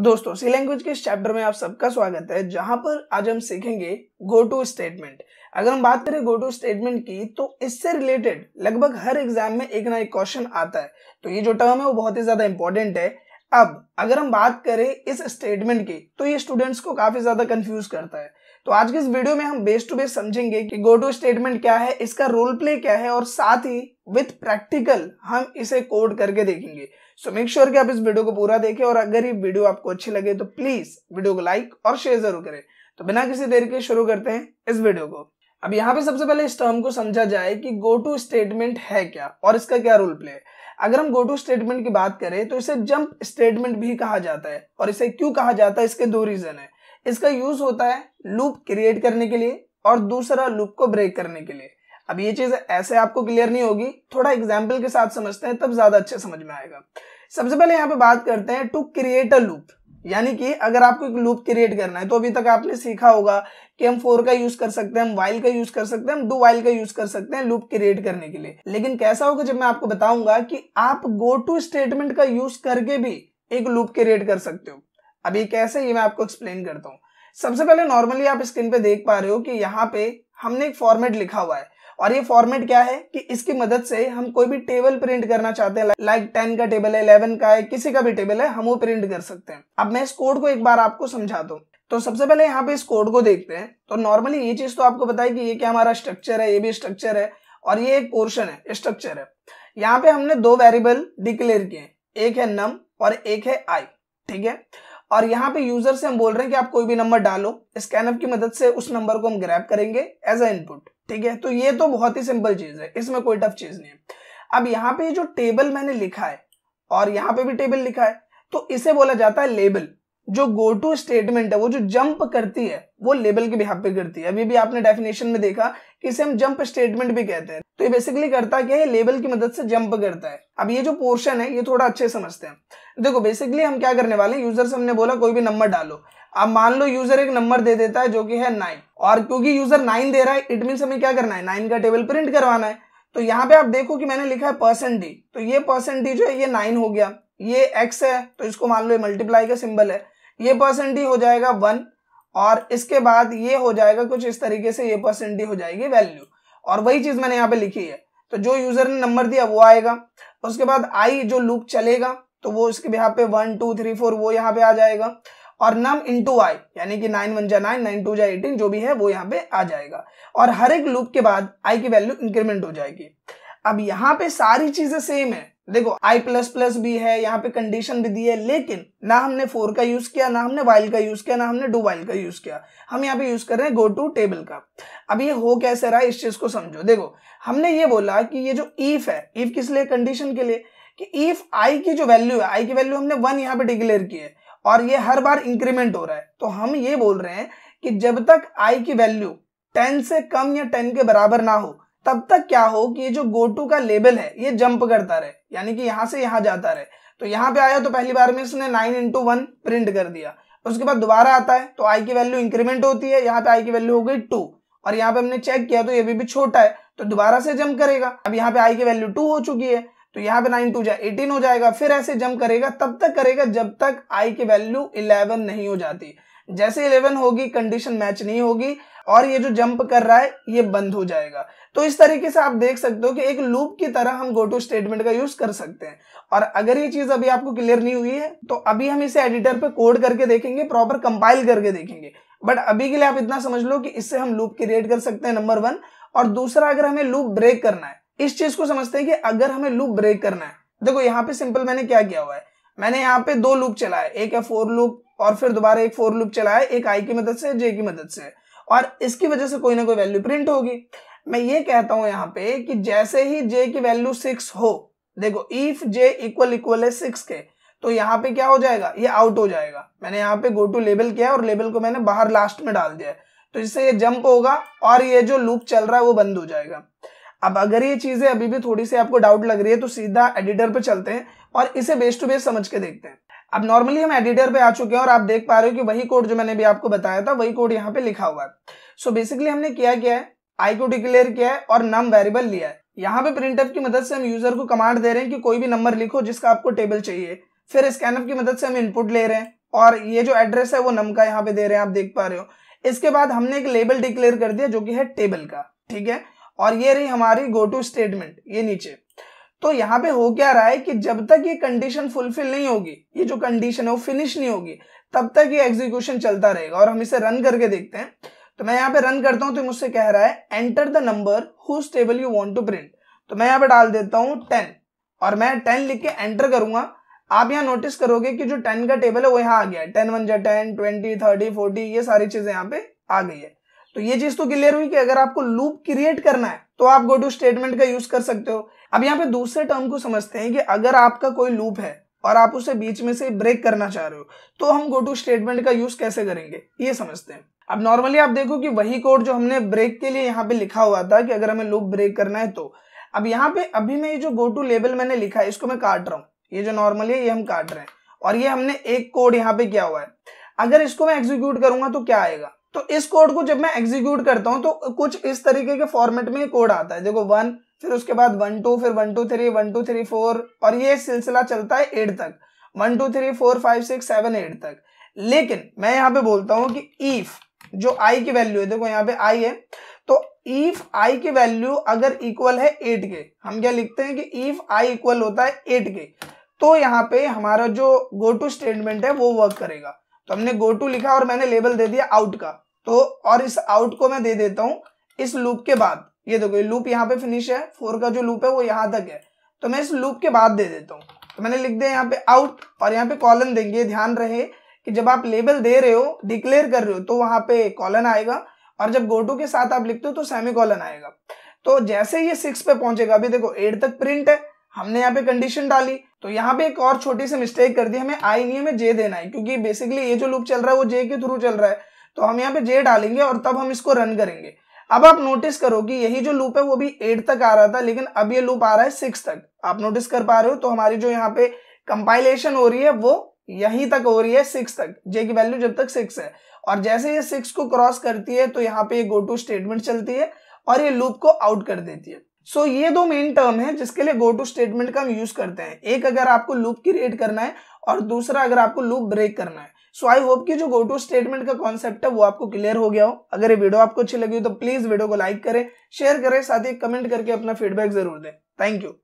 दोस्तों सी लैंग्वेज के इस चैप्टर में आप सबका स्वागत है जहां पर आज हम सीखेंगे गो टू स्टेटमेंट अगर हम बात करें गो टू स्टेटमेंट की तो इससे रिलेटेड लगभग हर एग्जाम में एक ना एक क्वेश्चन आता है तो ये जो टर्म है वो बहुत ही ज्यादा इंपॉर्टेंट है अब अगर हम बात करें इस स्टेटमेंट की तो ये स्टूडेंट्स को काफी ज्यादा कंफ्यूज करता है तो आज के इस वीडियो में हम बेस टू बेस समझेंगे कि गो टू स्टेटमेंट क्या है इसका रोल प्ले क्या है और साथ ही विथ प्रैक्टिकल हम इसे कोड करके देखेंगे सो मेक श्योर कि आप इस वीडियो को पूरा देखें और अगर ये वीडियो आपको अच्छी लगे तो प्लीज वीडियो को लाइक और शेयर जरूर करें तो बिना किसी देर के शुरू करते हैं इस वीडियो को अब यहाँ पे सबसे पहले इस टर्म को समझा जाए कि गो टू स्टेटमेंट है क्या और इसका क्या रोल प्ले है अगर हम गो टू स्टेटमेंट की बात करें तो इसे जंप स्टेटमेंट भी कहा जाता है और इसे क्यों कहा जाता है इसके दो रीजन है इसका यूज होता है लूप क्रिएट करने के लिए और दूसरा लूप को ब्रेक करने के लिए अब ये चीज ऐसे आपको क्लियर नहीं होगी थोड़ा एग्जाम्पल के साथ समझते हैं तब ज्यादा अच्छे समझ में आएगा सबसे पहले यहाँ पे बात करते हैं टू क्रिएट अ लूप यानी कि अगर आपको एक लूप क्रिएट करना है तो अभी तक आपने सीखा होगा कि हम फोर का यूज कर सकते हैं हम वाइल का यूज कर सकते हैं हम डू वाइल का यूज कर सकते हैं लूप क्रिएट करने के लिए लेकिन कैसा होगा जब मैं आपको बताऊंगा कि आप गो टू स्टेटमेंट का यूज करके भी एक लूप क्रिएट कर सकते हो अभी कैसे ये मैं आपको एक्सप्लेन करता हूँ सबसे पहले नॉर्मली आप स्क्रीन पे देख पा रहे हो कि यहाँ पे हमने एक फॉर्मेट लिखा हुआ है और ये फॉर्मेट क्या है कि इसकी मदद से हम कोई भी टेबल प्रिंट करना चाहते हैं लाइक टेन का टेबल है इलेवन का है किसी का भी टेबल है हम वो प्रिंट कर सकते हैं अब मैं इस कोड को एक बार आपको समझा दू तो सबसे पहले यहाँ पे इस कोड को देखते हैं तो नॉर्मली ये चीज तो आपको बताए कि ये क्या हमारा स्ट्रक्चर है ये भी स्ट्रक्चर है और ये एक पोर्शन है स्ट्रक्चर है यहाँ पे हमने दो वेरिएबल डिक्लेयर किए एक है नम और एक है आई ठीक है और यहाँ पे यूजर से हम बोल रहे हैं कि आप कोई भी नंबर डालो स्कैनअप की मदद से उस नंबर को हम ग्रैप करेंगे एज अ इनपुट ठीक है तो ये तो बहुत ही सिंपल चीज है इसमें कोई टफ चीज नहीं है अब यहाँ पे जो टेबल मैंने लिखा है और यहाँ पे भी टेबल लिखा है तो इसे बोला जाता है लेबल जो गो टू स्टेटमेंट है वो जो जंप करती है वो लेबल के बिहार पे करती है अभी भी आपने डेफिनेशन में देखा कि इसे हम जंप स्टेटमेंट भी कहते हैं तो ये बेसिकली करता क्या है लेबल की मदद से जंप करता है अब ये जो पोर्शन है ये थोड़ा अच्छे समझते हैं देखो बेसिकली हम क्या करने वाले हैं यूजर से हमने बोला कोई भी नंबर डालो अब मान लो यूजर एक नंबर दे देता है जो कि है नाइन और क्योंकि यूजर नाइन दे रहा है इट मीन हमें क्या करना है नाइन का टेबल प्रिंट करवाना है तो यहाँ पे आप देखो कि मैंने लिखा है परसेंट डी तो ये परसेंट डी जो है ये नाइन हो गया ये एक्स है तो इसको मान लो ये मल्टीप्लाई का सिंबल है ये परसेंट डी हो जाएगा वन और इसके बाद ये हो जाएगा कुछ इस तरीके से ये परसेंट डी हो जाएगी वैल्यू और वही चीज मैंने यहाँ पे लिखी है तो जो यूजर ने नंबर दिया वो आएगा उसके बाद आई जो लूप चलेगा तो वो उसके यहाँ पे वन टू थ्री फोर वो यहाँ पे आ जाएगा और नम इन टू आई यानी कि नाइन वन जा नाइन नाइन टू जा एटीन जो भी है वो यहाँ पे आ जाएगा और हर एक लूप के बाद आई की वैल्यू इंक्रीमेंट हो जाएगी अब यहाँ पे सारी चीजें सेम है देखो आई प्लस प्लस भी है यहाँ पे कंडीशन भी दी है लेकिन ना हमने फोर का यूज किया ना हमने वाइल का यूज किया ना हमने डू वाइल का यूज किया हम यहाँ पे यूज कर रहे हैं गो टू टेबल का अब ये हो कैसे रहा है इस चीज को समझो देखो हमने ये बोला कि ये जो ईफ है ईफ किस लिए कंडीशन के लिए कि ईफ आई की जो वैल्यू है आई की वैल्यू हमने वन यहाँ पे डिक्लेयर की है और ये हर बार इंक्रीमेंट हो रहा है तो हम ये बोल रहे हैं कि जब तक आई की वैल्यू टेन से कम या टेन के बराबर ना हो तब तक क्या हो कि ये जो गो टू का लेबल है ये जंप करता रहे यानी कि यहां से यहां जाता रहे तो यहां पे आया तो पहली बार में इसने नाइन इंटू वन प्रिंट कर दिया उसके बाद दोबारा आता है तो आई की वैल्यू इंक्रीमेंट होती है यहाँ पे आई की वैल्यू हो गई टू और यहाँ पे हमने चेक किया तो ये भी, भी छोटा है तो दोबारा से जंप करेगा अब यहाँ पे आई की वैल्यू टू हो चुकी है तो यहाँ पे नाइन टू जाए एटीन हो जाएगा फिर ऐसे जंप करेगा तब तक करेगा जब तक आई की वैल्यू इलेवन नहीं हो जाती जैसे इलेवन होगी कंडीशन मैच नहीं होगी और ये जो जंप कर रहा है ये बंद हो जाएगा तो इस तरीके से आप देख सकते हो कि एक लूप की तरह हम गो टू स्टेटमेंट का यूज कर सकते हैं और अगर ये चीज अभी आपको क्लियर नहीं हुई है तो अभी हम इसे एडिटर पे कोड करके देखेंगे प्रॉपर कंपाइल करके देखेंगे बट अभी के लिए आप इतना समझ लो कि इससे हम लूप क्रिएट कर सकते हैं नंबर वन और दूसरा अगर हमें लूप ब्रेक करना है इस चीज को समझते हैं कि अगर हमें लूप ब्रेक करना है देखो यहाँ पे सिंपल मैंने क्या किया हुआ है मैंने यहाँ पे दो लूप चलाया एक है फोर लूप और फिर दोबारा एक फोर लूप चलाया एक आई की मदद से जे की मदद से और इसकी वजह से कोई ना कोई वैल्यू प्रिंट होगी मैं ये कहता हूं यहाँ पे कि जैसे ही जे की वैल्यू सिक्स हो देखो इफ जे इक्वल इक्वल है सिक्स के तो यहाँ पे क्या हो जाएगा ये आउट हो जाएगा मैंने यहाँ पे गो टू लेबल किया और लेबल को मैंने बाहर लास्ट में डाल दिया तो इससे ये जंप होगा और ये जो लूप चल रहा है वो बंद हो जाएगा अब अगर ये चीजें अभी भी थोड़ी सी आपको डाउट लग रही है तो सीधा एडिटर पे चलते हैं और इसे बेस टू बेस समझ के देखते हैं अब नॉर्मली हम एडिटर पे आ चुके हैं और आप देख पा रहे हो कि वही कोड जो मैंने भी आपको बताया था वही कोड यहाँ पे लिखा हुआ है सो so बेसिकली हमने क्या किया है आई को डिक्लेयर किया है और नम वेरिएबल लिया है यहाँ पे प्रिंट की मदद से हम यूजर को कमांड दे रहे हैं कि कोई भी नंबर लिखो जिसका आपको टेबल चाहिए फिर स्कैनअप की मदद से हम इनपुट ले रहे हैं और ये जो एड्रेस है वो नम का यहाँ पे दे रहे हैं आप देख पा रहे हो इसके बाद हमने एक लेबल डिक्लेयर कर दिया जो कि है टेबल का ठीक है और ये रही हमारी गो टू स्टेटमेंट ये नीचे तो यहाँ पे हो क्या रहा है कि जब तक ये कंडीशन फुलफिल नहीं होगी ये जो कंडीशन है वो फिनिश नहीं होगी तब तक ये एग्जीक्यूशन चलता रहेगा और हम इसे रन करके देखते हैं तो मैं यहाँ पे रन करता हूं तो मुझसे कह रहा है enter the number whose table you want to print तो मैं यहाँ पे डाल देता हूँ टेन और मैं टेन लिख के एंटर करूंगा आप यहाँ नोटिस करोगे कि जो टेन का टेबल है वो यहाँ आ गया है टेन वन जा टेन ट्वेंटी थर्टी फोर्टी ये सारी चीजें यहाँ पे आ गई है तो ये चीज तो क्लियर हुई कि अगर आपको लूप क्रिएट करना है तो आप गो टू स्टेटमेंट का यूज कर सकते हो अब यहाँ पे दूसरे टर्म को समझते हैं कि अगर आपका कोई लूप है और आप उसे बीच में से ब्रेक करना चाह रहे हो तो हम गो टू स्टेटमेंट का यूज कैसे करेंगे ये समझते हैं अब नॉर्मली आप देखो कि वही कोड जो हमने ब्रेक के लिए यहाँ पे लिखा हुआ था कि अगर हमें लूप ब्रेक करना है तो अब यहाँ पे अभी मैं ये जो गो टू लेबल मैंने लिखा है इसको मैं काट रहा हूँ ये जो नॉर्मली है ये हम काट रहे हैं और ये हमने एक कोड यहाँ पे किया हुआ है अगर इसको मैं एग्जीक्यूट करूंगा तो क्या आएगा तो इस कोड को जब मैं एग्जीक्यूट करता हूं तो कुछ इस तरीके के फॉर्मेट में कोड आता है देखो वन फिर उसके बाद वन टू फिर one two three one two three four और ये सिलसिला चलता है एट तक one two three four five six seven eight तक लेकिन मैं यहाँ पे बोलता हूँ कि ईफ जो आई की वैल्यू है देखो यहाँ पे आई है तो ईफ आई की वैल्यू अगर इक्वल है एट के हम क्या लिखते हैं कि ईफ आई इक्वल होता है एट के तो यहाँ पे हमारा जो गो टू स्टेटमेंट है वो वर्क करेगा तो हमने गो टू लिखा और मैंने लेबल दे दिया आउट का तो और इस आउट को मैं दे देता हूँ इस लूप के बाद ये देखो ये लूप यहाँ पे फिनिश है फोर का जो लूप है वो यहाँ तक है तो मैं इस लूप के बाद दे देता हूँ तो मैंने लिख दिया यहाँ पे आउट और यहाँ पे कॉलन देंगे ध्यान रहे कि जब आप लेबल दे रहे हो डिक्लेयर कर रहे हो तो वहां पे कॉलन आएगा और जब गोटू के साथ आप लिखते हो तो सेमी कॉलन आएगा तो जैसे ये सिक्स पे पहुंचेगा अभी देखो एट तक प्रिंट है हमने यहाँ पे कंडीशन डाली तो यहाँ पे एक और छोटी सी मिस्टेक कर दी हमें आई नहीं हमें जे देना है क्योंकि बेसिकली ये जो लूप चल रहा है वो जे के थ्रू चल रहा है तो हम यहाँ पे जे डालेंगे और तब हम इसको रन करेंगे अब आप नोटिस करो कि यही जो लूप है वो भी एट तक आ रहा था लेकिन अब ये लूप आ रहा है सिक्स तक आप नोटिस कर पा रहे हो तो हमारी जो यहाँ पे कंपाइलेशन हो रही है वो यहीं तक हो रही है सिक्स तक जे की वैल्यू जब तक सिक्स है और जैसे ये सिक्स को क्रॉस करती है तो यहाँ पे ये गो टू स्टेटमेंट चलती है और ये लूप को आउट कर देती है सो so, ये दो मेन टर्म है जिसके लिए गो टू स्टेटमेंट का हम यूज करते हैं एक अगर आपको लूप क्रिएट करना है और दूसरा अगर आपको लूप ब्रेक करना है सो आई होप कि जो गो टू स्टेटमेंट का कॉन्सेप्ट है वो आपको क्लियर हो गया हो अगर ये वीडियो आपको अच्छी लगी हो तो प्लीज वीडियो को लाइक करें शेयर करें साथ ही कमेंट करके अपना फीडबैक जरूर दें थैंक यू